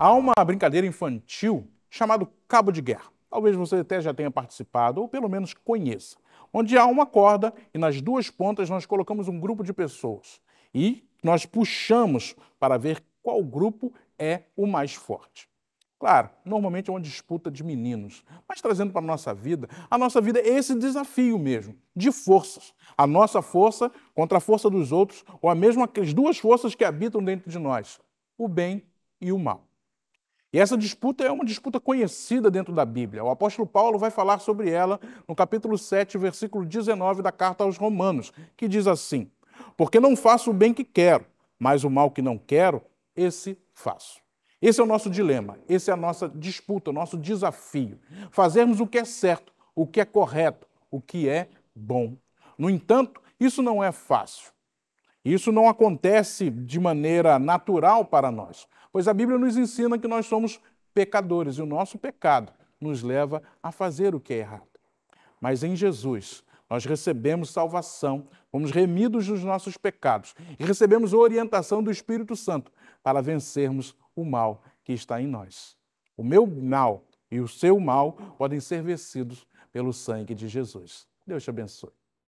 Há uma brincadeira infantil chamada cabo de guerra. Talvez você até já tenha participado, ou pelo menos conheça. Onde há uma corda e nas duas pontas nós colocamos um grupo de pessoas. E nós puxamos para ver qual grupo é o mais forte. Claro, normalmente é uma disputa de meninos, mas trazendo para a nossa vida, a nossa vida é esse desafio mesmo, de forças. A nossa força contra a força dos outros, ou a mesma as duas forças que habitam dentro de nós, o bem e o mal. E essa disputa é uma disputa conhecida dentro da Bíblia. O apóstolo Paulo vai falar sobre ela no capítulo 7, versículo 19 da carta aos Romanos, que diz assim: Porque não faço o bem que quero, mas o mal que não quero, esse faço. Esse é o nosso dilema, esse é a nossa disputa, o nosso desafio. Fazermos o que é certo, o que é correto, o que é bom. No entanto, isso não é fácil. Isso não acontece de maneira natural para nós, pois a Bíblia nos ensina que nós somos pecadores e o nosso pecado nos leva a fazer o que é errado. Mas em Jesus, nós recebemos salvação, fomos remidos dos nossos pecados e recebemos orientação do Espírito Santo para vencermos o mal que está em nós. O meu mal e o seu mal podem ser vencidos pelo sangue de Jesus. Deus te abençoe.